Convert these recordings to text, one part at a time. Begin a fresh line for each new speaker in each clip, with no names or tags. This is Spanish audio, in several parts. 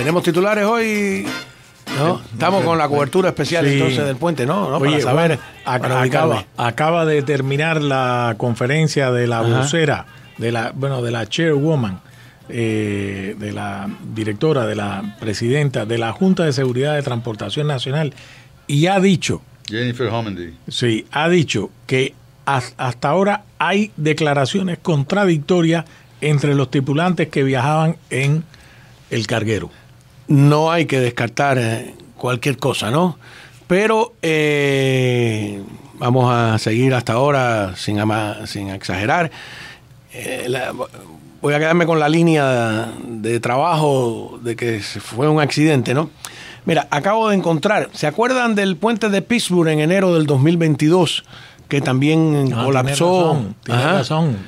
Tenemos titulares hoy. ¿no? Estamos con la cobertura especial entonces del puente, ¿no? acaba, de terminar la conferencia de la vocera, de la, bueno, de la chairwoman, eh, de la directora, de la presidenta de la Junta de Seguridad de Transportación Nacional, y ha dicho.
Jennifer Homendy.
Sí, ha dicho que hasta ahora hay declaraciones contradictorias entre los tripulantes que viajaban en el carguero no hay que descartar eh, cualquier cosa, ¿no? Pero eh, vamos a seguir hasta ahora sin, sin exagerar. Eh, voy a quedarme con la línea de trabajo de que fue un accidente, ¿no? Mira, acabo de encontrar, ¿se acuerdan del puente de Pittsburgh en enero del 2022? Que también ah, colapsó. razón,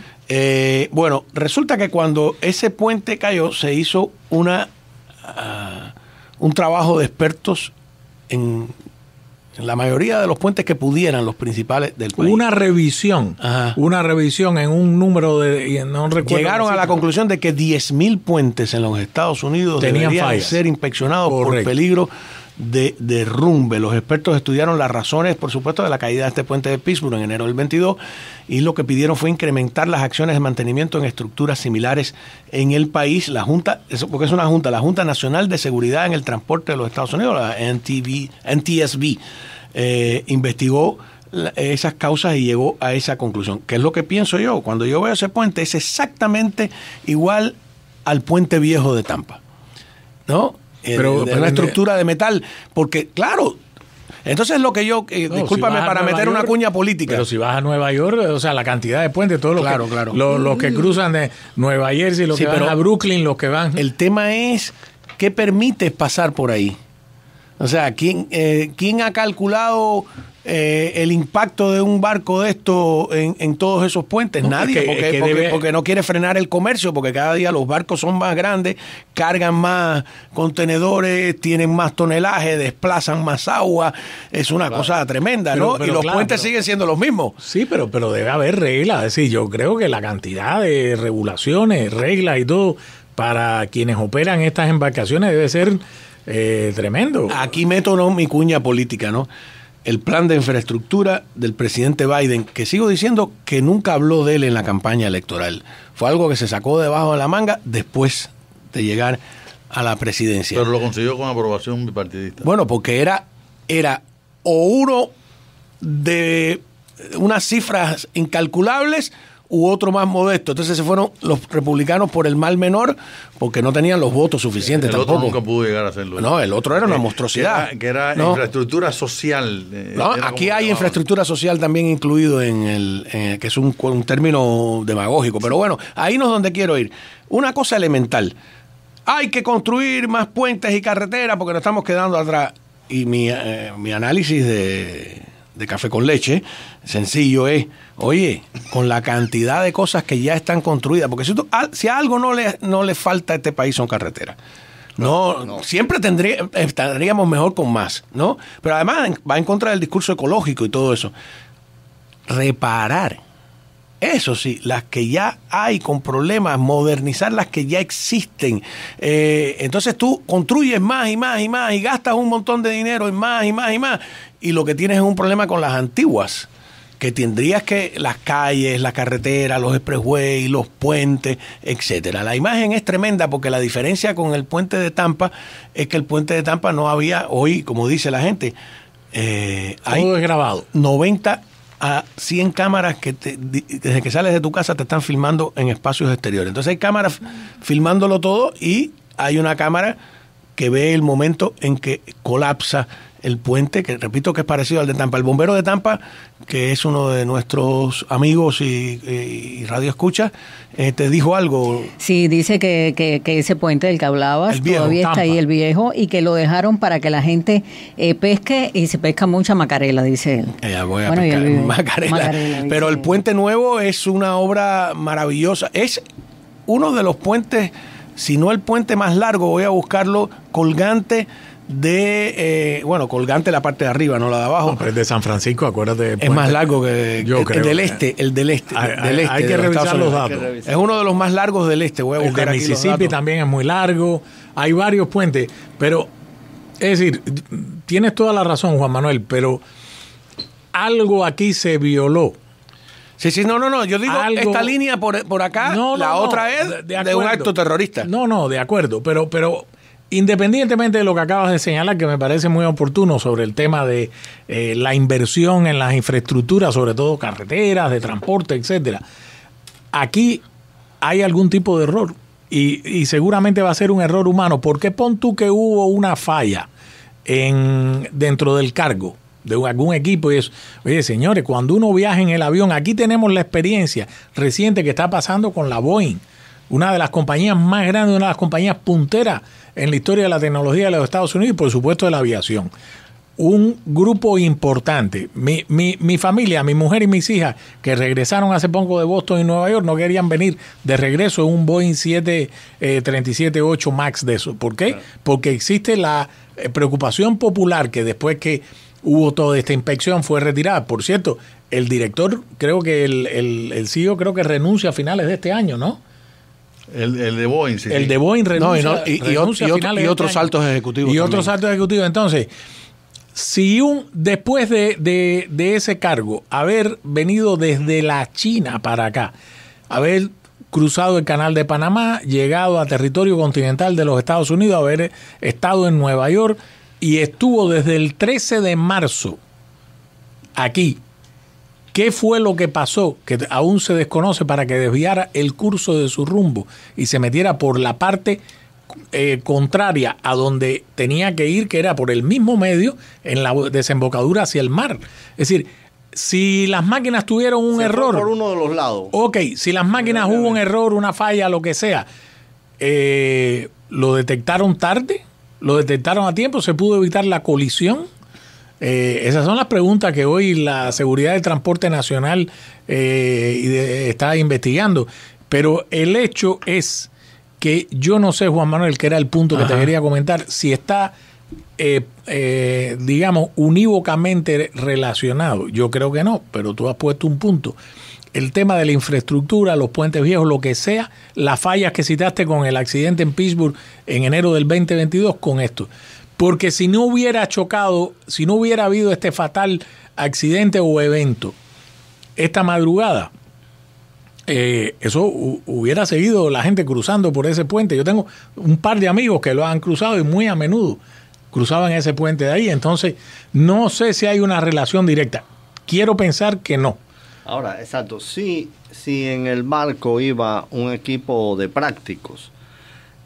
bueno, resulta que cuando ese puente cayó se hizo una Ah, un trabajo de expertos en, la mayoría de los puentes que pudieran los principales del país. Una revisión, una revisión en un número de... Llegaron a la conclusión de que 10.000 puentes en los Estados Unidos Tenían deberían ser inspeccionados por peligro de derrumbe. Los expertos estudiaron las razones, por supuesto, de la caída de este puente de Pittsburgh en enero del 22 y lo que pidieron fue incrementar las acciones de mantenimiento en estructuras similares en el país. La Junta, porque es una Junta, la Junta Nacional de Seguridad en el Transporte de los Estados Unidos, la NTSB, eh, investigó esas causas y llegó a esa conclusión. ¿Qué es lo que pienso yo? Cuando yo veo ese puente es exactamente igual al puente viejo de Tampa. ¿No? Pero, una estructura de metal, porque claro, entonces lo que yo, eh, discúlpame para meter una cuña política. Pero si vas a Nueva York, o sea, la cantidad de puentes, todos los, claro, que, claro. Los, que cruzan de Nueva Jersey, los que van a Brooklyn, los que van... El tema es, ¿qué permite pasar por ahí? O sea, ¿quién, eh, ¿quién ha calculado eh, el impacto de un barco de esto en, en todos esos puentes? Nadie, porque, no quiere frenar el comercio, porque cada día los barcos son más grandes, cargan más contenedores, tienen más tonelaje, desplazan más agua. Es una cosa tremenda, ¿no? y los puentes siguen siendo los mismos. Sí, pero, pero debe haber reglas. Es decir, yo creo que la cantidad de regulaciones, reglas y todo para quienes operan estas embarcaciones debe ser eh, tremendo. Aquí meto ¿no? mi cuña política, ¿no? El plan de infraestructura del presidente Biden, que sigo diciendo que nunca habló de él en la campaña electoral. Fue algo que se sacó debajo de la manga después de llegar a la presidencia. Pero lo consiguió con aprobación bipartidista. Bueno, porque era, era o uno de unas cifras incalculables u otro más modesto. Entonces se fueron los republicanos por el mal menor porque no tenían los votos suficientes el Otro nunca
pudo llegar a hacerlo. No, el otro era una eh, monstruosidad. Que era, infraestructura social. Eh, aquí hay
infraestructura social también incluido en el, que es un, término demagógico. Pero bueno, ahí no es donde quiero ir. Una cosa elemental. Hay que construir más puentes y carreteras porque nos estamos quedando atrás. Y mi eh, análisis de, de café con leche, sencillo es, eh, oye, con la cantidad de cosas que ya están construidas, porque si, si algo no le, no le falta a este país son carreteras. No, siempre tendría, estaríamos mejor con más, ¿no? Pero además va en contra del discurso ecológico y todo eso. Reparar eso sí, las que ya hay con problemas, modernizar las que ya existen. Eh, entonces tú construyes más y más y más y gastas un montón de dinero en más y más y más. Y lo que tienes es un problema con las antiguas que tendrías que las calles, la carretera, los expressways, los puentes, etcétera. La imagen es tremenda porque la diferencia con el puente de Tampa es que el puente de Tampa no había hoy, como dice la gente, eh, hay grabado. 90 a 100 cámaras que desde que sales de tu casa te están filmando en espacios exteriores. Entonces hay cámaras filmándolo todo y hay una cámara que ve el momento en que colapsa, el puente, que repito que es parecido al de Tampa. El bombero de Tampa, que es uno de nuestros amigos y, radio escucha, te este, dijo algo.
Sí, dice que, que, ese puente del que hablabas todavía está ahí el viejo y que lo dejaron para que la gente eh, pesque y se pesca mucha macarela, dice él. Eh, voy a pescar macarela
Pero el puente nuevo es una obra maravillosa. Es uno de los puentes, si no el puente más largo, voy a buscarlo, colgante de, eh, bueno, colgante la parte de arriba, no la de abajo. No, de San Francisco, acuérdate. Es pues, más largo que el, del este, el del este. Hay, este que revisar los, datos. Es uno de los más largos del este, voy El de Mississippi también es muy largo, hay varios puentes, pero es decir, tienes toda la razón, Juan Manuel, pero algo aquí se violó. Sí, sí, no, no, no. Yo digo, esta línea por, acá, la otra es de, un acto terrorista. No, no, de acuerdo. Pero, pero Independientemente de lo que acabas de señalar, que me parece muy oportuno sobre el tema de eh, la inversión en las infraestructuras, sobre todo carreteras, de transporte, etcétera, aquí hay algún tipo de error y, seguramente va a ser un error humano. ¿Por qué pon tú que hubo una falla en, dentro del cargo? de algún equipo y Oye, señores, cuando uno viaja en el avión, aquí tenemos la experiencia reciente que está pasando con la Boeing una de las compañías más grandes, una de las compañías punteras en la historia de la tecnología de los Estados Unidos y por supuesto de la aviación. Un grupo importante. Mi, mi, mi familia, mi mujer y mis hijas, que regresaron hace poco de Boston y Nueva York, no querían venir de regreso en un Boeing 737-8 eh, MAX de eso. ¿Por qué? Porque existe la eh, preocupación popular que después que hubo toda esta inspección, fue retirada. Por cierto, el director, creo que el, el, el CEO, creo que renuncia a finales de este año, ¿no?
El, de Boeing, sí. El de Boeing renuncia, y,
otros altos ejecutivos. Y otros altos ejecutivos. Entonces, si un después de, de, ese cargo, haber venido desde la China para acá, haber cruzado el canal de Panamá, llegado a territorio continental de los Estados Unidos, haber estado en Nueva York y estuvo desde el 13 de marzo aquí ¿Qué fue lo que pasó? Que aún se desconoce para que desviara el curso de su rumbo y se metiera por la parte eh, contraria a donde tenía que ir, que era por el mismo medio, en la desembocadura hacia el mar. Es decir, si las máquinas tuvieron un error. Por uno de los lados. Ok, si las máquinas hubo un error, una falla, lo que sea, eh, lo detectaron tarde, lo detectaron a tiempo, se pudo evitar la colisión eh, esas son las preguntas que hoy la Seguridad del Transporte Nacional eh, está investigando. Pero el hecho es que yo no sé, Juan Manuel, que era el punto que te quería comentar, si está, eh, digamos, unívocamente relacionado. Yo creo que no, pero tú has puesto un punto el tema de la infraestructura, los puentes viejos, lo que sea, las fallas que citaste con el accidente en Pittsburgh en enero del 2022 con esto. Porque si no hubiera chocado, si no hubiera habido este fatal accidente o evento esta madrugada, eh, eso hubiera seguido la gente cruzando por ese puente. Yo tengo un par de amigos que lo han cruzado y muy a menudo cruzaban ese puente de ahí. Entonces, no sé si hay una relación directa. Quiero pensar que no.
Ahora, exacto. Si, si en el barco iba un equipo de prácticos,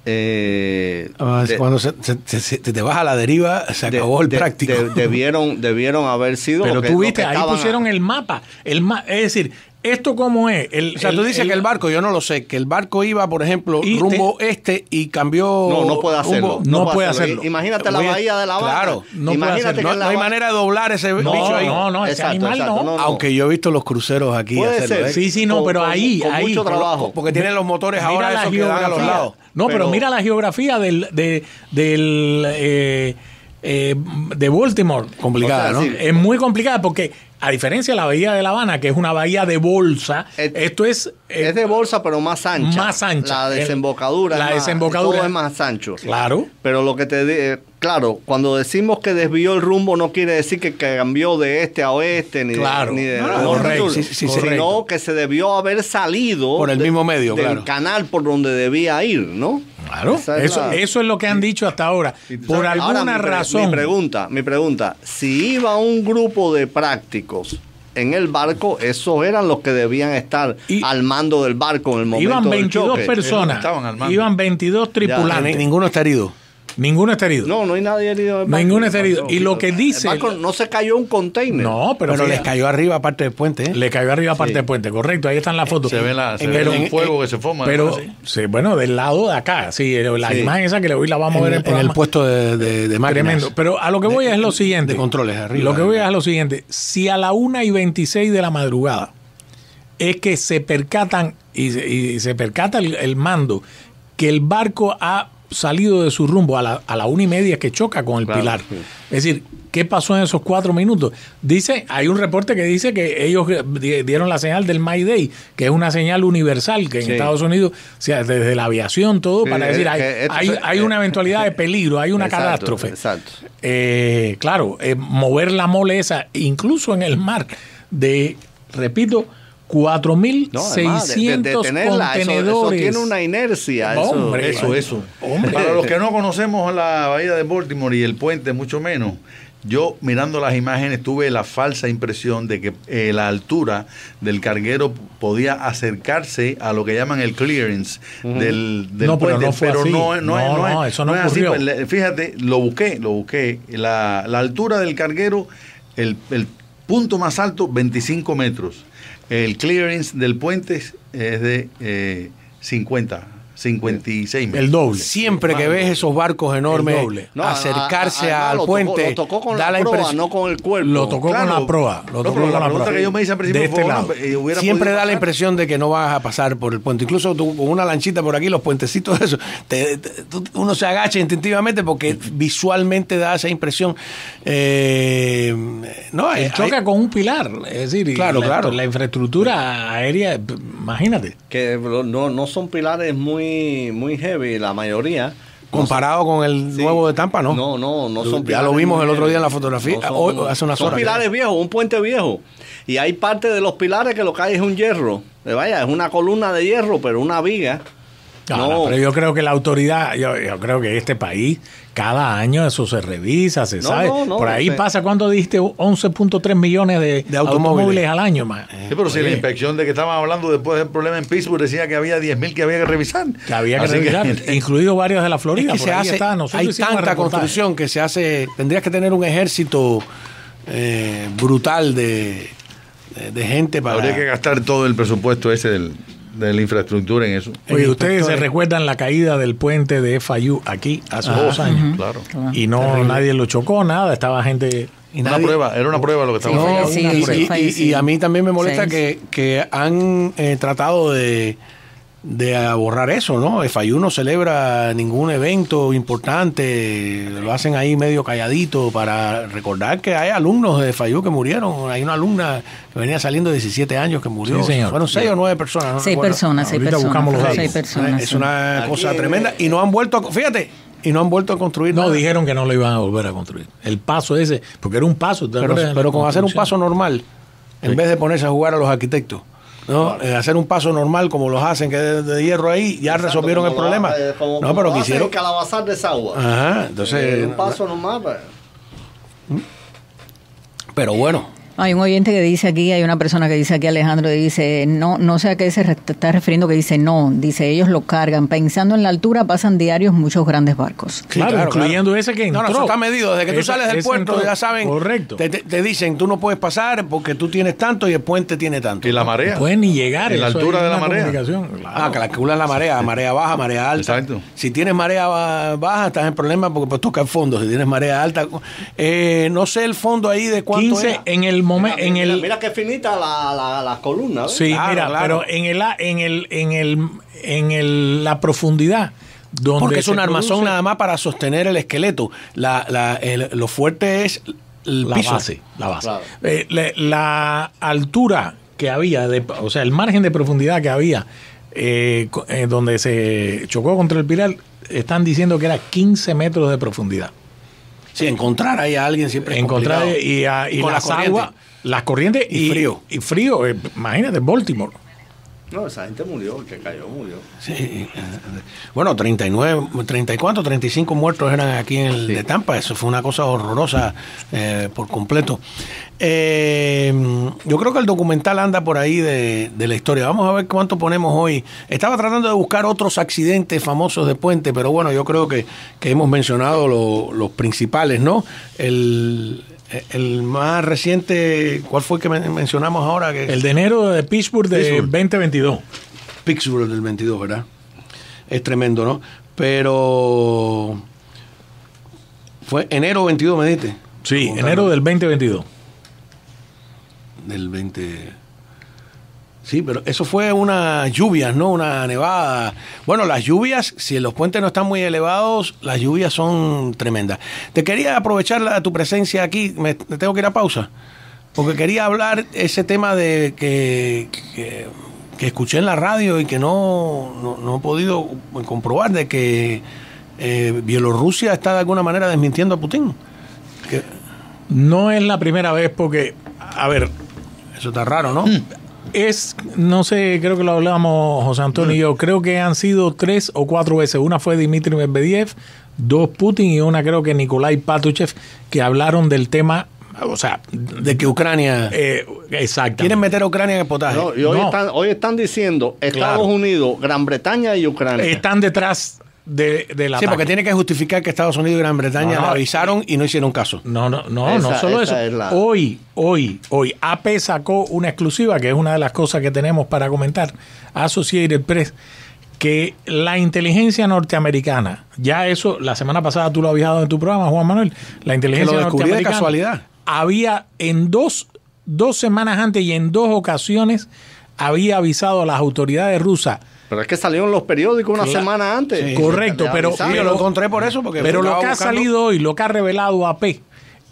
eh, ah, cuando se, te vas a la deriva, se acabó el práctico. debieron, debieron haber sido. Pero tú viste, ahí pusieron
el mapa. El es decir, ¿Esto cómo es? El, o sea, tú dices que el barco, yo no lo sé, que el barco iba, por ejemplo, rumbo este y cambió. No, no puede hacerlo. Rumbo, no, puede hacerlo. Imagínate la bahía de la Habana. Claro, no, no hay manera de doblar ese bicho ahí. No, no, ese animal no. Aunque yo he visto los cruceros aquí puede Ser. ¿eh? Sí, sí, no, pero ahí. Con, ahí mucho trabajo. Porque tienen los motores ahora esos que dan a los lados. No, pero, mira la geografía del. De, del eh, eh, de Baltimore. Complicada, ¿no? Es muy complicada porque a diferencia de la bahía de La Habana, que es una bahía de bolsa, esto es... Eh, es
de bolsa, pero más ancha. Más ancha. La desembocadura. la desembocadura. Todo es más ancho. Claro. Pero lo que te... Eh, claro, cuando decimos que desvió el rumbo no quiere decir que cambió de este a oeste ni de, ni de no, sino que se debió haber salido por el mismo medio, del canal por donde debía ir, ¿no? Claro, eso,
es lo que han dicho hasta ahora. Por alguna razón. Mi pregunta,
mi pregunta, si iba un grupo de prácticos en el barco, esos eran los que debían estar al mando del barco en el momento Iban 22 personas, estaban iban
22 tripulantes. ninguno está herido. Ninguno está herido.
No, no hay nadie herido. Ninguno está herido. Y lo que dice. no se cayó un container. No, pero. Pero les
cayó arriba parte del puente. ¿eh? Le cayó arriba parte del puente, correcto. Ahí están las eh, fotos. Se ve, se ve un fuego que se forma. Pero, bueno, del lado de acá. Sí, la imagen esa que voy la vamos a ver en, el puesto de, de, Tremendo. Pero a lo que voy es lo siguiente. De controles arriba. Lo que voy es lo siguiente. Si a la una y 26 de la madrugada es que se percatan y se, percata el mando que el barco ha salido de su rumbo a la, a una y media que choca con el pilar. Es decir, ¿qué pasó en esos cuatro minutos? Dice, hay un reporte que dice que ellos eh, dieron la señal del My Day, que es una señal universal que en Estados Unidos, sea, desde la aviación, todo, para decir, hay, una eventualidad de peligro, hay una catástrofe. Exacto. Eh, claro, eh, mover la mole esa, incluso en el mar, de, repito, 4.600
contenedores. tiene una
inercia.
eso, eso, Para los que no conocemos la bahía de Baltimore y el puente, mucho menos. Yo mirando las imágenes tuve la falsa impresión de que eh, la altura del carguero podía acercarse a lo que llaman el clearance del, puente. Pero no, pero no, es, eso no, es pues, Fíjate, lo busqué, lo busqué. La, altura del carguero, el, el punto más alto, 25 metros. El clearance del puente es de 50 eh, 56 metros. El doble. Siempre que ves esos barcos
enormes acercarse al puente, lo tocó con da la, No con el cuerpo. Lo tocó con la proa. la, de Siempre da
la impresión de que no vas a pasar por el puente. Incluso tú, con una lanchita por aquí, los puentecitos, eso. uno se agacha instintivamente porque visualmente da esa impresión. Eh, no, choca con un pilar.
Es decir, claro, la, claro. la infraestructura aérea, imagínate. Que no, no son pilares muy muy, heavy, la mayoría. Comparado con el nuevo de Tampa, ¿no? No, no, no son Ya lo vimos el otro día en la fotografía, hace unas horas. Son pilares viejos, un puente viejo. Y hay parte de los pilares que lo que hay es un hierro. Vaya, es una columna de hierro, pero una viga pero yo
creo que la autoridad, yo, creo que este país, cada año eso se revisa, se sabe. Por ahí este pasa, cuando diste 11.3 millones de, automóviles. al año? más eh, Sí, pero si la
inspección de que estaban hablando después del problema en Pittsburgh decía que había 10.000 que había que revisar. Que
había que revisar, incluidos incluido varios de la Florida. se hace, hay tanta construcción que se hace, tendrías que tener un ejército eh,
brutal de, de gente para... Habría que gastar todo el presupuesto ese del de la infraestructura en eso. Oye, ustedes se
recuerdan la caída del puente de FIU aquí hace dos años. claro. Y no nadie lo chocó, nada, estaba gente una prueba, era una prueba lo que estaba sí, sí, y, y, a mí también me molesta que, que, han eh, tratado de de borrar eso, ¿no? FIU no celebra ningún evento importante, lo hacen ahí medio calladito para recordar que hay alumnos de FIU que murieron. Hay una alumna que venía saliendo de 17 años que murió. fueron seis o nueve personas. No seis, personas seis personas, personas. Es una cosa tremenda y no han vuelto a... Fíjate, y no han vuelto a construir. No, dijeron que no lo iban a volver a construir. El paso ese, porque era un paso. Pero, pero con hacer un paso normal, en vez de ponerse a jugar a los arquitectos. ¿no? Eh, hacer un paso normal como los hacen, que de, de hierro ahí, ya resolvieron el problema. no, pero quisieron.
Calabazar de agua.
entonces. Eh, un
paso normal, pues. Pero bueno, hay un oyente que dice aquí, hay una persona que dice aquí, Alejandro, dice, no, no sé a qué se está refiriendo, que dice no, dice, ellos lo cargan. Pensando en la altura, pasan diarios muchos grandes barcos. claro, incluyendo ese que No, no, eso está medido. Desde que tú sales del puerto, ya saben.
Correcto. Te, dicen, tú no puedes pasar porque tú tienes tanto y el puente tiene tanto. Y la marea. pueden ni llegar. Y la altura de la marea. Ah, calculan la marea, marea baja, marea alta. Exacto. Si tienes marea baja, estás en problema porque pues toca el fondo. Si tienes marea alta, eh, no sé el fondo ahí de cuánto 15 en el Mira, en el, mira qué finita la, la, columna. Sí, mira, pero en el en el en el en el, la profundidad. Donde Porque es un armazón nada más para sostener el esqueleto. La, la lo fuerte es la base. La base. Eh, la, altura que había, de, o sea, el margen de profundidad que había eh, eh donde se chocó contra el pilar, están diciendo que era 15 metros de profundidad. Sí, encontrar ahí a alguien siempre es Encontrar y, a, y, con las aguas, las corrientes y, y frío. Y frío, eh, imagínate, Baltimore.
No, esa gente murió, el que cayó murió.
Sí. Bueno, 39, 34, 35 muertos eran aquí en el de Tampa. Eso fue una cosa horrorosa eh, por completo. Eh, yo creo que el documental anda por ahí de, la historia. Vamos a ver cuánto ponemos hoy. Estaba tratando de buscar otros accidentes famosos de puente, pero bueno, yo creo que, hemos mencionado los principales, ¿no? El, eh, el más reciente, ¿cuál fue que mencionamos ahora? Que el de enero de Pittsburgh del 2022. Pittsburgh del 22, ¿verdad? Es tremendo, ¿no? Pero fue enero 22, me dijiste. Sí, enero del 2022.
Del 20
Sí, pero eso fue una lluvias, ¿no? Una nevada. Bueno, las lluvias, si los puentes no están muy elevados, las lluvias son tremendas. Te quería aprovechar tu presencia aquí, me, tengo que ir a pausa, porque quería hablar ese tema de que, que, escuché en la radio y que no, he podido comprobar, de que eh, Bielorrusia está de alguna manera desmintiendo a Putin. No es la primera vez porque, a ver... Eso está raro, ¿no? Mm es, no sé, creo que lo hablábamos José Antonio y yo, creo que han sido tres o cuatro veces. Una fue Dmitry Medvedev, dos Putin y una creo que Nikolai Patuchev, que hablaron del tema o sea, de que Ucrania.
Eh, exacto. Quieren meter a Ucrania en el potaje. hoy, Están, diciendo Estados Unidos, Gran Bretaña y Ucrania. Están detrás Sí, porque
tiene que justificar que Estados Unidos y Gran Bretaña lo avisaron y no hicieron caso. No, no, no, no solo eso. Hoy, hoy, hoy, AP sacó una exclusiva, que es una de las cosas que tenemos para comentar, Associated Press, que la inteligencia norteamericana, ya eso, la semana pasada tú lo habías dado en tu programa, Juan Manuel, la inteligencia lo norteamericana. casualidad. Había en dos, dos semanas antes y en dos ocasiones había avisado a las autoridades rusas
pero es que salieron los periódicos una semana antes. Correcto, pero, lo encontré por eso. Porque pero lo que ha salido
hoy, lo que ha revelado AP,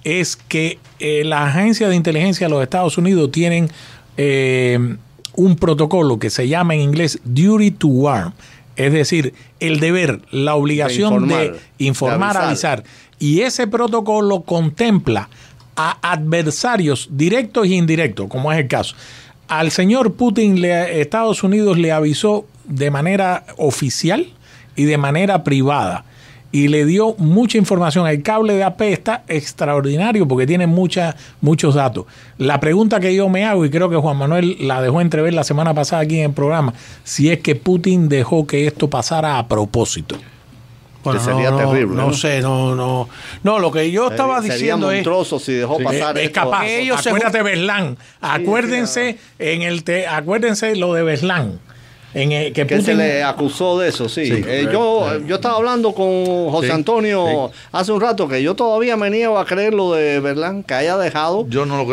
es que las eh, la agencia de inteligencia de los Estados Unidos tienen eh, un protocolo que se llama en inglés Duty to Warn. Es decir, el deber, la obligación de informar, avisar. Y ese protocolo contempla a adversarios directos e indirectos, como es el caso. Al señor Putin, le, Estados Unidos le avisó de manera oficial y de manera privada. Y le dio mucha información. El cable de AP está extraordinario porque tiene muchos datos. La pregunta que yo me hago, y creo que Juan Manuel la dejó entrever la semana pasada aquí en el programa, si es que Putin dejó que esto pasara a propósito. Este sería terrible. No, sé, no, no.
No, lo que yo estaba diciendo es. si dejó Es, capaz. Ellos
Berlán. Acuérdense en el. Acuérdense lo de Berlán
que, se le acusó de eso, sí. Eh, yo, eh, yo estaba hablando con José Antonio hace un rato que yo todavía me niego a creer lo de Berlán, que haya dejado,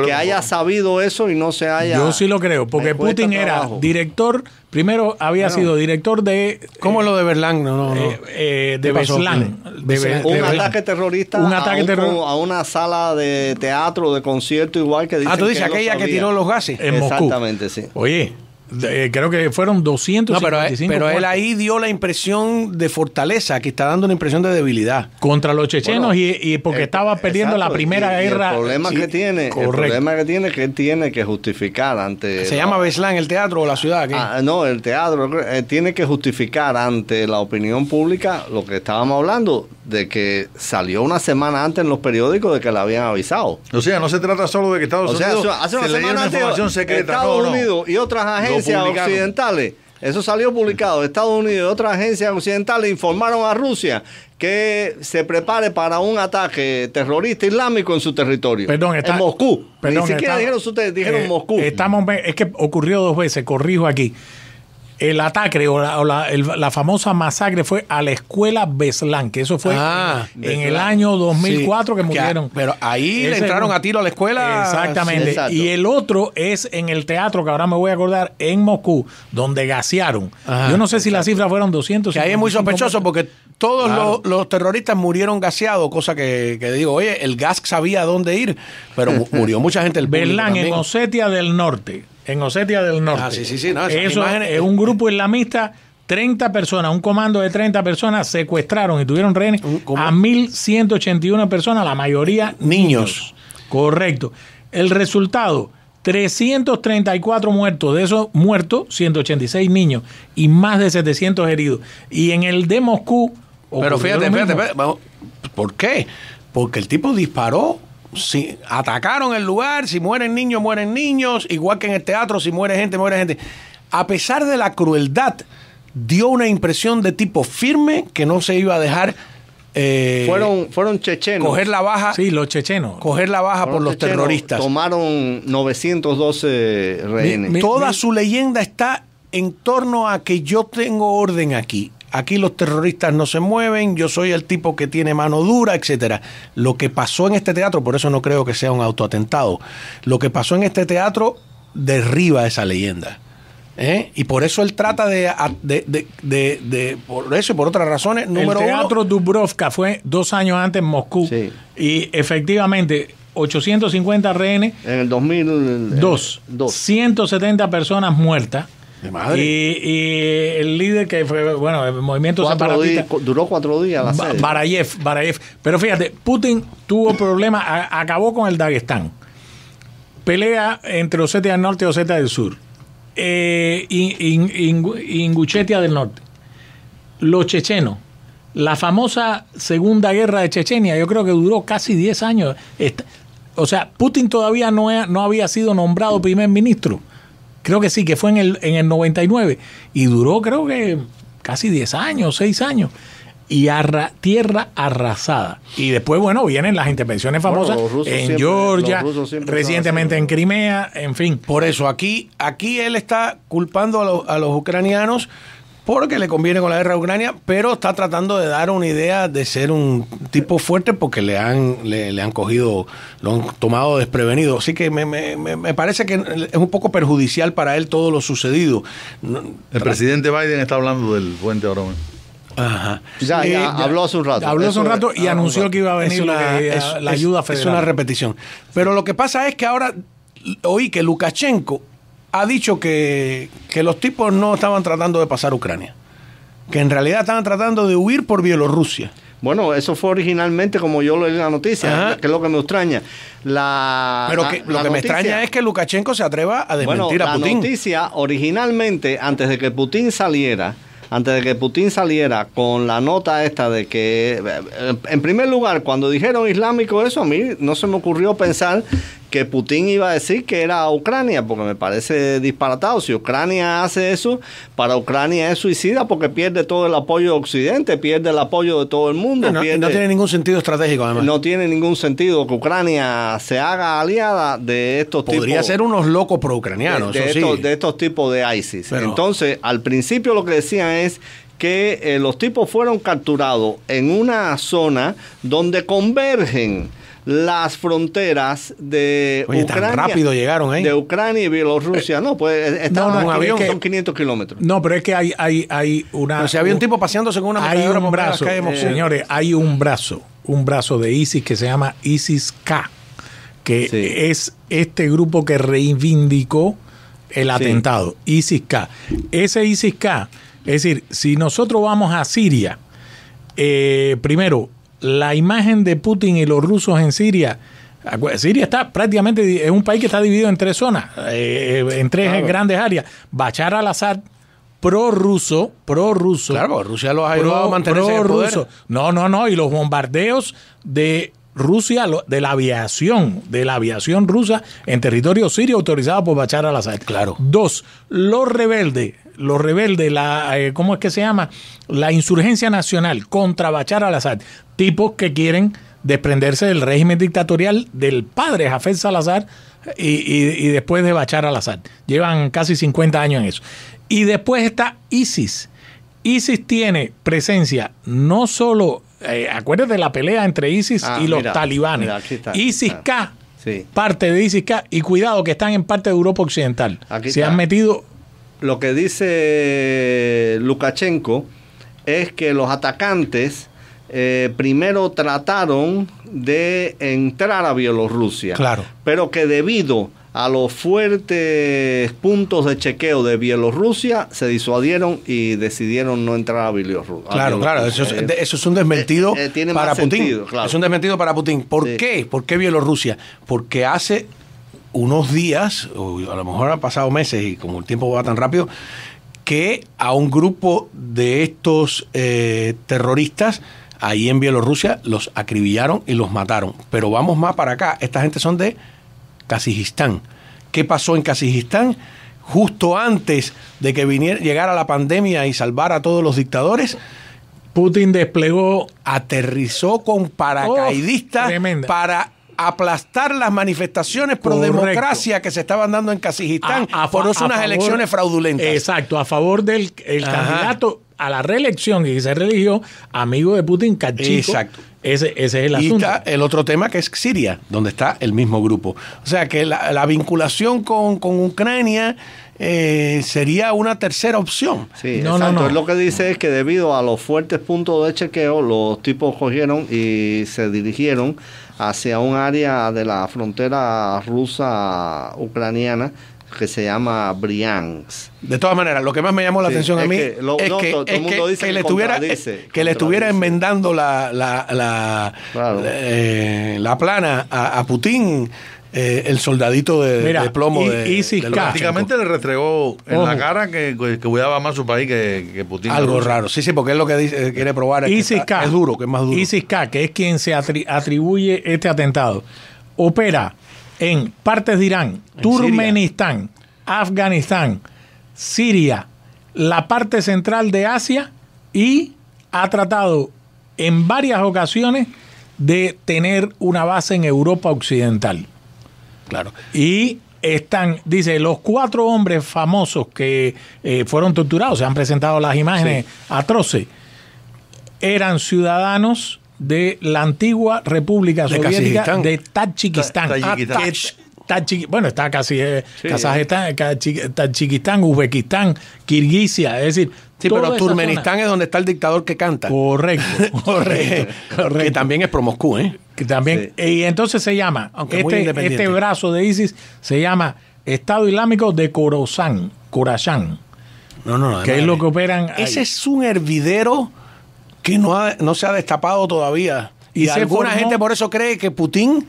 que haya sabido eso y no se haya... Yo sí lo creo, porque Putin era
director,
primero había
sido director de... ¿Cómo eh, lo de Berlán? No, no, de
de, un ataque terrorista, un a, a una sala de teatro, de concierto igual que... dice. ah, tú dices aquella que tiró los gases. Exactamente,
sí. Oye, eh, creo que fueron 200. Eh, pero, él ahí dio la impresión de fortaleza, que está dando una impresión de debilidad. Contra los chechenos y, porque eh, estaba perdiendo la primera guerra. el problema que tiene, que
tiene es que él tiene que justificar ante. ¿Se llama
Beslan el teatro o la ciudad? Ah,
no, el teatro. tiene que justificar ante la opinión pública lo que estábamos hablando de que salió una semana antes en los periódicos de que la habían avisado. O sea, no se trata solo de que Estados o sea, hace una semana Estados Unidos y otras agencias occidentales eso salió publicado. Estados Unidos y otras agencias occidentales informaron a Rusia que se prepare para un ataque terrorista islámico en su territorio. Perdón, está, en Moscú. Perdón, Ni siquiera dijeron ustedes, dijeron eh,
Moscú. Estamos, es que ocurrió dos veces, corrijo aquí el ataque o, la, la, famosa masacre fue a la escuela Beslan, que eso fue ah, en, el año 2004 que murieron. pero ahí le entraron a tiro a la escuela. Exactamente. y el otro es en el teatro, que ahora me voy a acordar, en Moscú, donde gasearon. Yo no sé si las cifras fueron 200. Que ahí es muy sospechoso porque todos los, terroristas murieron gaseados, cosa que, digo, oye, el gas sabía dónde ir, pero murió mucha gente. El en Osetia del Norte, en Osetia del ah, Norte. Ah, sí, sí, sí. Eso es un grupo islamista 30 personas, un comando de 30 personas secuestraron y tuvieron rehenes a 1.181 personas, la mayoría niños. Correcto. El resultado, 334 muertos, de esos muertos, 186 niños y más de 700 heridos. Y en el de Moscú... Pero fíjate, fíjate, fíjate, ¿por qué? Porque el tipo disparó si atacaron el lugar, si mueren niños, mueren niños, igual que en el teatro, si muere gente, muere gente. A pesar de la crueldad, dio una impresión de tipo firme que no se iba a dejar. Eh, fueron,
fueron chechenos.
Coger la baja. Sí,
los chechenos.
Coger la baja por los terroristas.
Tomaron 912 rehenes. Toda
su leyenda está en torno a que yo tengo orden aquí aquí los terroristas no se mueven, yo soy el tipo que tiene mano dura, etcétera. Lo que pasó en este teatro, por eso no creo que sea un autoatentado, lo que pasó en este teatro derriba esa leyenda. ¿eh? Y por eso él trata de, de, por eso y por otras razones, número El teatro Dubrovka fue dos años antes en Moscú. Y efectivamente, 850 rehenes. En
el 2002.
170 personas muertas. Y, el líder que fue, bueno, el movimiento duró cuatro días Barayev, Barayev. Pero fíjate, Putin tuvo problemas, acabó con el Dagestán. Pelea entre Osetia del Norte y Osetia del Sur. y eh, Inguchetia del Norte. Los chechenos. La famosa Segunda Guerra de Chechenia, yo creo que duró casi 10 años. o sea, Putin todavía no, no había sido nombrado primer ministro creo que sí, que fue en el, en el 99 y duró creo que casi 10 años, 6 años. Y tierra arrasada. Y después, bueno, vienen las intervenciones famosas en Georgia,
recientemente
en Crimea, en fin. Por eso, aquí, aquí él está culpando a, a los ucranianos porque le conviene con la guerra de Ucrania, pero está tratando de dar una idea de ser un tipo fuerte porque le han, le, han cogido, lo han tomado desprevenido. Así que me,
parece que es un poco perjudicial para él todo lo sucedido. El presidente Biden está hablando del puente ahora. Ajá. Ya, eh, habló hace un rato. Habló hace un rato y ah, anunció que iba a venir la ayuda federal. Es una repetición. Pero lo que pasa es que ahora
oí que Lukashenko ha dicho que, los tipos no estaban tratando de pasar
Ucrania, que en realidad estaban tratando de huir por Bielorrusia. Bueno, eso fue originalmente como yo leí la noticia, que es lo que me extraña. La, Pero lo que me extraña es
que Lukashenko se atreva a desmentir a Putin. La
noticia originalmente, antes de que Putin saliera, antes de que Putin saliera con la nota esta de que, eh, en primer lugar, cuando dijeron islámico eso, a mí no se me ocurrió pensar que Putin iba a decir que era Ucrania, porque me parece disparatado. Si Ucrania hace eso, para Ucrania es suicida porque pierde todo el apoyo de Occidente, pierde el apoyo de todo el mundo. No, tiene ningún sentido estratégico, además. No tiene ningún sentido que Ucrania se haga aliada de estos tipos. Podría ser unos locos pro-ucranianos. De, estos, de, tipos de ISIS. Entonces, al principio lo que decían es que eh, los tipos fueron capturados en una zona donde convergen las fronteras de Ucrania. De Ucrania y Bielorrusia. no, pues estaban un avión, son 500 kilómetros.
No, pero es que hay, hay, hay una. había un tipo paseándose con una Hay un brazo, señores, hay un brazo, un brazo de ISIS que se llama ISIS-K, que es este grupo que reivindicó el atentado, ISIS-K. Ese ISIS-K, es decir, si nosotros vamos a Siria, eh, primero, la imagen de Putin y los rusos en Siria. Siria está prácticamente, es un país que está dividido en tres zonas, eh, eh, en tres grandes áreas. Bachar al-Assad, prorruso, prorruso. Claro, Rusia los ha ayudado a mantenerse No, no, no, y los bombardeos de Rusia, de la aviación, de la aviación rusa en territorio sirio autorizado por Bachar al-Assad. Claro. Dos, los rebeldes, los rebeldes, la, eh, ¿cómo es que se llama? La insurgencia nacional contra Bachar al-Assad, tipos que quieren desprenderse del régimen dictatorial del padre Jafet Salazar y, después de Bachar al-Assad. Llevan casi 50 años en eso. Y después está ISIS. ISIS tiene presencia no solo, eh, de la pelea entre ISIS ah, y los talibanes. ISIS-K, ah, parte de ISIS-K, y cuidado que están en parte de Europa Occidental. Se han
metido lo que dice Lukashenko es que los atacantes eh, primero trataron de entrar a Bielorrusia, claro. pero que debido a los fuertes puntos de chequeo de Bielorrusia se disuadieron y decidieron no entrar a Bielorrusia. Claro, claro, eso es,
un desmentido eh, eh, para Putin. Es un desmentido para Putin. ¿Por qué? ¿Por qué Bielorrusia? Porque hace unos días, o a lo mejor han pasado meses y como el tiempo va tan rápido, que a un grupo de estos eh, terroristas ahí en Bielorrusia los acribillaron y los mataron. Pero vamos más para acá, esta gente son de Kazajistán. ¿Qué pasó en Kazajistán? Justo antes de que viniera, llegara la pandemia y salvar a todos los dictadores, Putin desplegó, aterrizó con paracaidistas para aplastar las manifestaciones pro democracia que se estaban dando en Kazajistán a, favor de unas elecciones fraudulentas. Exacto, a favor del candidato a la reelección y se religió amigo de Putin, Kachiko. Exacto. Ese, ese, es el asunto. Y está el otro tema que es Siria, donde está el mismo grupo. O sea que la, vinculación con, con Ucrania eh, sería una tercera opción. Sí, No, Lo
que dice es que debido a los fuertes puntos de chequeo, los tipos cogieron y se dirigieron hacia un área de la frontera rusa-ucraniana que se llama Briansk.
De todas maneras, lo que más me llamó la atención a mí es que, le estuviera
que enmendando la la, la
eh, plana a Putin eh, el soldadito de, plomo. Y, de, Isis prácticamente
le restregó en la cara que, cuidaba más su país que, Putin. Algo raro. Sí,
sí, porque es lo que eh, quiere probar. duro, que es más duro. Isis K, que es quien se atribuye este atentado, opera en partes de Irán, Turmenistán, Afganistán, Siria, la parte central de Asia y ha tratado en varias ocasiones de tener una base en Europa Occidental. Claro. Y están, dice, los cuatro hombres famosos que eh, fueron torturados, se han presentado las imágenes atroces, eran ciudadanos de la antigua República Soviética de Tachiquistán. Ah, bueno, está casi eh, eh, Uzbekistán, Kirguisia, es decir, Sí, pero Turmenistán es donde está el dictador que canta. Correcto, correcto, correcto. Que también es pro Moscú, ¿eh? también, Y entonces se llama, Aunque este, este brazo de ISIS se llama Estado Islámico de Khorasan, No, Que es lo que operan. Ese es un hervidero que no, se ha destapado todavía. Y, alguna gente por eso cree que Putin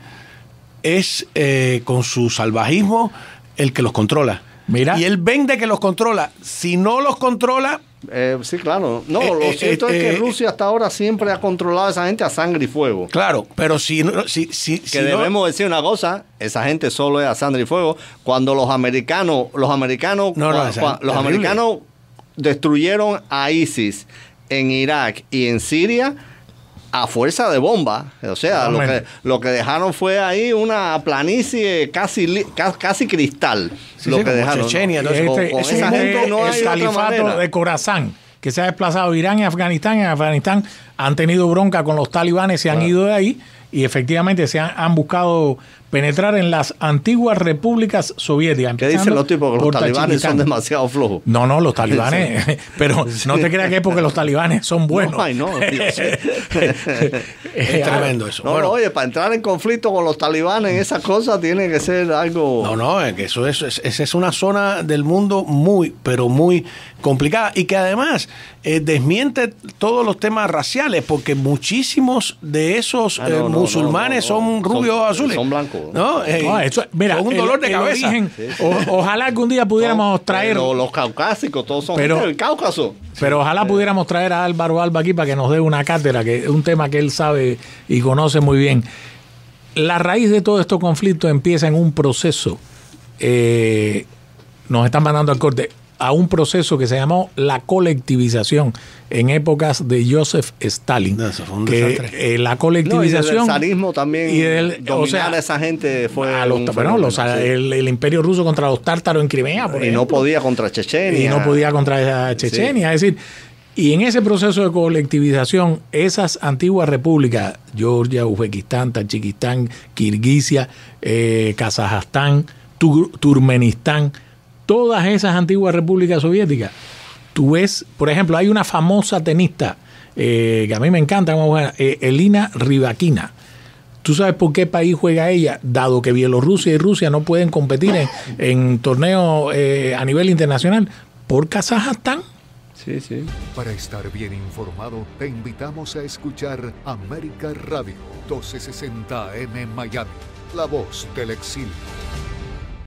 es, eh, con su salvajismo, el que los controla. Mira. Y él vende que los controla. Si no los controla, eh,
sí, claro. No, eh, lo eh, cierto es que Rusia hasta ahora siempre ha controlado a esa gente a sangre y fuego. Claro, pero si Si, si, que debemos decir una cosa: esa gente solo es a sangre y fuego. Cuando los americanos. Los americanos. cuando, los americanos destruyeron a ISIS en Irak y en Siria a fuerza de bomba. O sea, lo que, lo que, dejaron fue ahí una planicie casi, casi cristal. lo que dejaron. Chechenia, el califato de
Corazán, que se ha desplazado Irán y Afganistán. En Afganistán han tenido bronca con los talibanes, se han ido de ahí y efectivamente se han, buscado penetrar en las antiguas repúblicas soviéticas. ¿Qué dicen los tipos? Los talibanes son demasiado flojos. No, no, los talibanes, pero no te creas que es porque los talibanes son buenos.
No, no, es eh, tremendo eso. No, oye, para entrar en conflicto con los talibanes, esas cosas tiene que ser algo... No, no, es que
eso es, es, una zona del mundo muy, pero muy complicada y que además eh, desmiente todos los temas raciales porque muchísimos de esos... Ah, eh, musulmanes son rubios o azules. Son blancos. No, eh, eso, mira, un dolor de cabeza. origen, ojalá algún día pudiéramos traer. Pero los caucásicos, todos son pero, del Cáucaso. Pero ojalá pudiéramos traer a Álvaro Alba aquí para que nos dé una cátedra, que es un tema que él sabe y conoce muy bien. La raíz de todo estos conflictos empieza en un proceso. Eh, nos están mandando al corte a un proceso que se llamó la colectivización en épocas de Joseph Stalin. Eh, la colectivización. y
el también. el, esa gente fue. bueno,
el, imperio ruso contra los tártaros en Crimea. y
no podía contra Chechenia. Y no podía
contra Chechenia. Es decir, y en ese proceso de colectivización, esas antiguas repúblicas, Georgia, Uzbekistán, Tachiquistán Kirguisia, eh, Kazajstán, Turmenistán, todas esas antiguas repúblicas soviéticas tú ves, por ejemplo, hay una famosa tenista eh, que a mí me encanta, eh, Elina Rivaquina. ¿Tú sabes por qué país juega ella? Dado que Bielorrusia y Rusia no pueden competir en, torneos eh, a nivel internacional, por Kazajstán.
Sí, sí. Para estar bien informado, te invitamos a escuchar América Radio
1260 AM Miami, la voz del exilio.